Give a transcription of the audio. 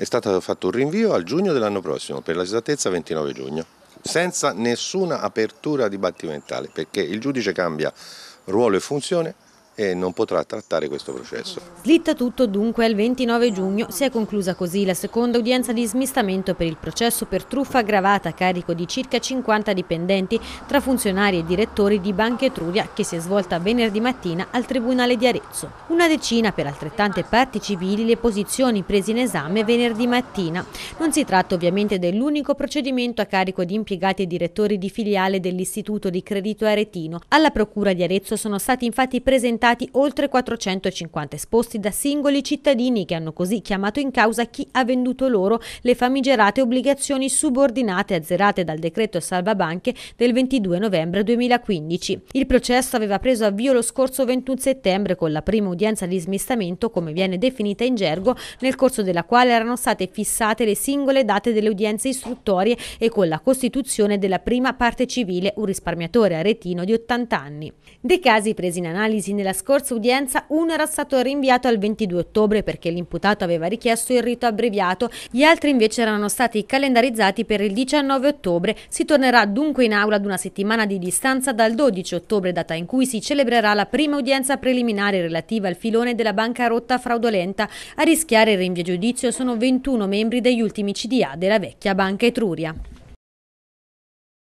È stato fatto un rinvio al giugno dell'anno prossimo, per l'esattezza 29 giugno, senza nessuna apertura dibattimentale, perché il giudice cambia ruolo e funzione e non potrà trattare questo processo. Slitta tutto dunque al 29 giugno si è conclusa così la seconda udienza di smistamento per il processo per truffa aggravata a carico di circa 50 dipendenti tra funzionari e direttori di Banca Etruria che si è svolta venerdì mattina al Tribunale di Arezzo. Una decina per altrettante parti civili le posizioni prese in esame venerdì mattina. Non si tratta ovviamente dell'unico procedimento a carico di impiegati e direttori di filiale dell'Istituto di Credito Aretino. Alla Procura di Arezzo sono stati infatti presentati stati oltre 450 esposti da singoli cittadini che hanno così chiamato in causa chi ha venduto loro le famigerate obbligazioni subordinate azzerate dal decreto salvabanche del 22 novembre 2015. Il processo aveva preso avvio lo scorso 21 settembre con la prima udienza di smistamento, come viene definita in gergo, nel corso della quale erano state fissate le singole date delle udienze istruttorie e con la costituzione della prima parte civile un risparmiatore aretino di 80 anni. Dei casi presi in analisi nella scorsa udienza uno era stato rinviato al 22 ottobre perché l'imputato aveva richiesto il rito abbreviato, gli altri invece erano stati calendarizzati per il 19 ottobre. Si tornerà dunque in aula ad una settimana di distanza dal 12 ottobre, data in cui si celebrerà la prima udienza preliminare relativa al filone della bancarotta fraudolenta. A rischiare il rinvio giudizio sono 21 membri degli ultimi CDA della vecchia Banca Etruria.